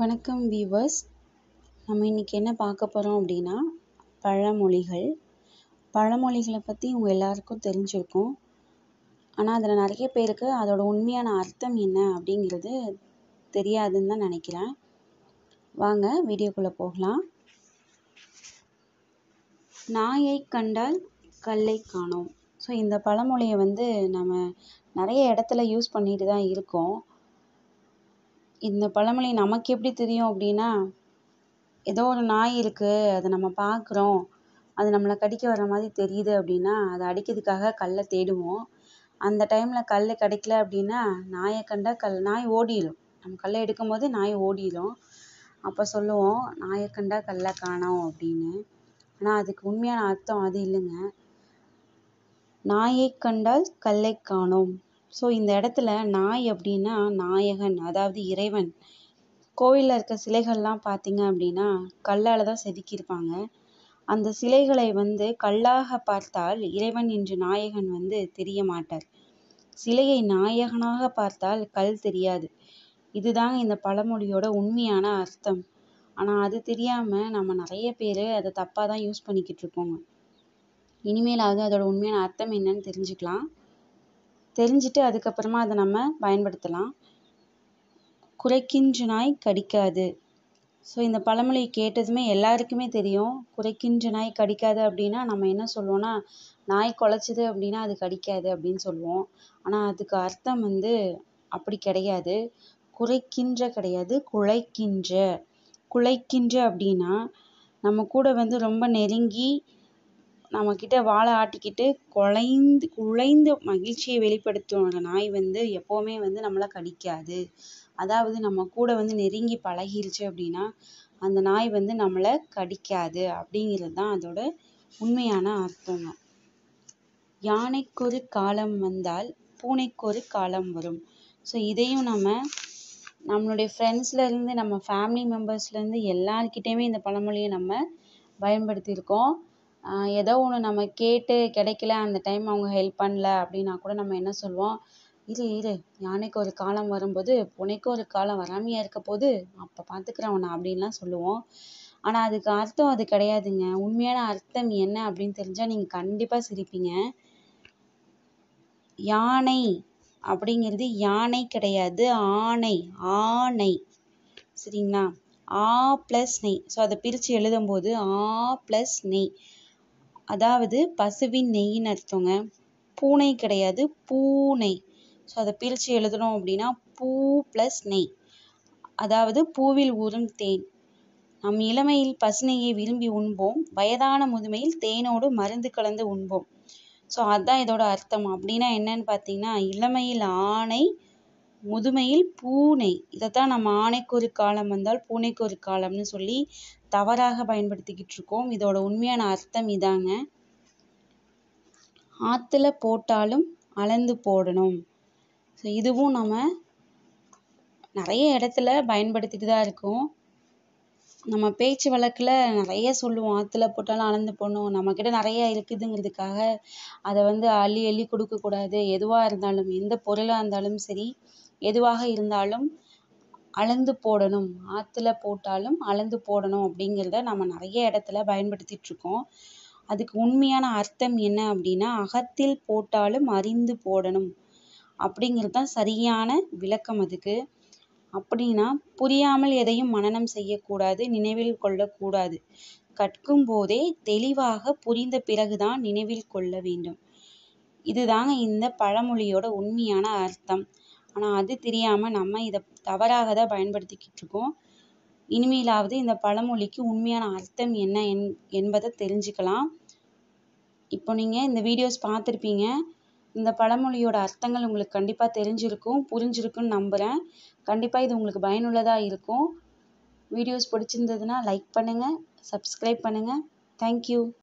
வணக்கம் வீவர்ஸ் நம்ம இன்றைக்கி என்ன பார்க்க போகிறோம் அப்படின்னா பழமொழிகள் பழமொழிகளை பற்றி உங்கள் எல்லாருக்கும் தெரிஞ்சிருக்கும் ஆனால் அதில் நிறைய பேருக்கு அதோட உண்மையான அர்த்தம் என்ன அப்படிங்கிறது தெரியாதுன்னு தான் நினைக்கிறேன் வாங்க வீடியோக்குள்ளே போகலாம் நாயை கண்டால் கல்லை காணோம் ஸோ இந்த பழமொழியை வந்து நம்ம நிறைய இடத்துல யூஸ் பண்ணிட்டு தான் இருக்கோம் இந்த பழமொழி நமக்கு எப்படி தெரியும் அப்படின்னா ஏதோ ஒரு நாய் இருக்குது அதை நம்ம பார்க்குறோம் அது நம்மளை கடிக்க வர மாதிரி தெரியுது அப்படின்னா அதை அடிக்கிறதுக்காக கல்லை தேடுவோம் அந்த டைமில் கல் கிடைக்கல அப்படின்னா நாயை கண்டா கல் நாய் ஓடிடும் நம்ம கல்லை எடுக்கும் போது நாய் ஓடிடும் அப்போ சொல்லுவோம் நாயை கண்டா கல்லை காணோம் அப்படின்னு ஆனால் அதுக்கு உண்மையான அர்த்தம் அது இல்லைங்க நாயை கண்டால் கல்லை காணோம் ஸோ இந்த இடத்துல நாய் அப்படின்னா நாயகன் அதாவது இறைவன் கோவிலில் இருக்க சிலைகள்லாம் பார்த்தீங்க அப்படின்னா கல்லால் தான் செதுக்கியிருப்பாங்க அந்த சிலைகளை வந்து கல்லாக பார்த்தால் இறைவன் என்று நாயகன் வந்து தெரிய மாட்டார் சிலையை நாயகனாக பார்த்தால் கல் தெரியாது இதுதாங்க இந்த பழமொழியோட உண்மையான அர்த்தம் ஆனால் அது தெரியாமல் நம்ம நிறைய பேர் அதை தப்பாக தான் யூஸ் பண்ணிக்கிட்டு இருக்கோங்க இனிமேலாவது அதோட உண்மையான அர்த்தம் என்னன்னு தெரிஞ்சுக்கலாம் தெரிஞ்சுட்டு அதுக்கப்புறமா அதை நம்ம பயன்படுத்தலாம் குறைக்கின்ற நாய் கடிக்காது ஸோ இந்த பழமொழியை கேட்டதுமே எல்லாருக்குமே தெரியும் குறைக்கின்ற நாய் கடிக்காது அப்படின்னா நம்ம என்ன சொல்லுவோம்னா நாய் குலைச்சிது அப்படின்னா அது கடிக்காது அப்படின்னு சொல்லுவோம் ஆனால் அதுக்கு அர்த்தம் வந்து அப்படி கிடையாது குறைக்கின்ற கிடையாது குழைக்கின்ற குழைக்கின்ற அப்படின்னா நம்ம கூட வந்து ரொம்ப நெருங்கி நம்மக்கிட்ட வாலை ஆட்டிக்கிட்டு குலைந்து குழைந்து மகிழ்ச்சியை வெளிப்படுத்தும் நாய் வந்து எப்போவுமே வந்து நம்மளை கடிக்காது அதாவது நம்ம கூட வந்து நெருங்கி பழகிருச்சு அப்படின்னா அந்த நாய் வந்து நம்மளை கடிக்காது அப்படிங்கிறது தான் அதோட உண்மையான அர்த்தங்க யானைக்கொரு காலம் வந்தால் பூனைக்கொரு காலம் வரும் ஸோ இதையும் நம்ம நம்மளுடைய ஃப்ரெண்ட்ஸ்லேருந்து நம்ம ஃபேமிலி மெம்பர்ஸ்லேருந்து எல்லார்கிட்டேயுமே இந்த பழமொழியை நம்ம பயன்படுத்தியிருக்கோம் ஏதோ ஒன்று நம்ம கேட்டு கிடைக்கல அந்த டைம் அவங்க ஹெல்ப் பண்ணல அப்படின்னா கூட நம்ம என்ன சொல்லுவோம் இரு இரு யானைக்கு ஒரு காலம் வரும்போது பூனைக்கும் ஒரு காலம் வராமையா இருக்கப்போகுது அப்போ பார்த்துக்குறேன் உன்னை அப்படின்லாம் சொல்லுவோம் ஆனால் அதுக்கு அர்த்தம் அது கிடையாதுங்க உண்மையான அர்த்தம் என்ன அப்படின்னு தெரிஞ்சால் நீங்கள் கண்டிப்பாக சிரிப்பீங்க யானை அப்படிங்கிறது யானை கிடையாது ஆணை ஆணை சரிங்களா ஆ ப்ளஸ் நெய் ஸோ அதை பிரித்து எழுதும்போது ஆ ப்ளஸ் நெய் அதாவது பசுவின் நெய்ன்னு அர்த்தங்க பூனை கிடையாது பூனை ஸோ அதை பிரித்து எழுதணும் அப்படின்னா பூ ப்ளஸ் நெய் அதாவது பூவில் ஊறும் தேன் நம் இளமையில் பசுநெய்யை விரும்பி உண்போம் வயதான முதுமையில் தேனோடு மருந்து கலந்து உண்போம் ஸோ அதுதான் இதோட அர்த்தம் அப்படின்னா என்னன்னு பார்த்தீங்கன்னா இளமையில் ஆணை முதுமையில் பூனை இதைத்தான் நம்ம ஆணைக்கு ஒரு காலம் வந்தால் பூனைக்கு ஒரு காலம்னு சொல்லி தவறாக பயன்படுத்திக்கிட்டு இருக்கோம் இதோட உண்மையான அர்த்தம் இதாங்க ஆற்றுல போட்டாலும் அளந்து போடணும் ஸோ இதுவும் நம்ம நிறைய இடத்துல பயன்படுத்திட்டு தான் இருக்கோம் நம்ம பேச்சு வழக்கில் நிறைய சொல்லுவோம் ஆற்றுல போட்டாலும் அளந்து போடணும் நம்மக்கிட்ட நிறைய இருக்குதுங்கிறதுக்காக அதை வந்து அள்ளி அள்ளி கொடுக்கக்கூடாது எதுவாக இருந்தாலும் எந்த பொருளாக இருந்தாலும் சரி எதுவாக இருந்தாலும் அளந்து போடணும் ஆற்றுல போட்டாலும் அளந்து போடணும் அப்படிங்கிறத நம்ம நிறைய இடத்துல பயன்படுத்திகிட்ருக்கோம் அதுக்கு உண்மையான அர்த்தம் என்ன அப்படின்னா அகத்தில் போட்டாலும் அறிந்து போடணும் அப்படிங்கிறது தான் சரியான விளக்கம் அதுக்கு அப்படின்னா புரியாமல் எதையும் மனனம் செய்யக்கூடாது நினைவில் கொள்ளக்கூடாது கற்கும் போதே தெளிவாக புரிந்த பிறகுதான் நினைவில் கொள்ள வேண்டும் இதுதாங்க இந்த பழமொழியோட உண்மையான அர்த்தம் ஆனால் அது தெரியாமல் நம்ம இதை தவறாக தான் பயன்படுத்திக்கிட்டிருக்கோம் இனிமேலாவது இந்த பழமொழிக்கு உண்மையான அர்த்தம் என்ன என் என்பதை தெரிஞ்சுக்கலாம் இப்போ நீங்கள் இந்த வீடியோஸ் பார்த்துருப்பீங்க இந்த பழமொழியோட அர்த்தங்கள் உங்களுக்கு கண்டிப்பாக தெரிஞ்சிருக்கும் புரிஞ்சிருக்குன்னு நம்புகிறேன் கண்டிப்பாக இது உங்களுக்கு பயனுள்ளதாக இருக்கும் வீடியோஸ் பிடிச்சிருந்ததுன்னா லைக் பண்ணுங்கள் சப்ஸ்கிரைப் பண்ணுங்கள் தேங்க்யூ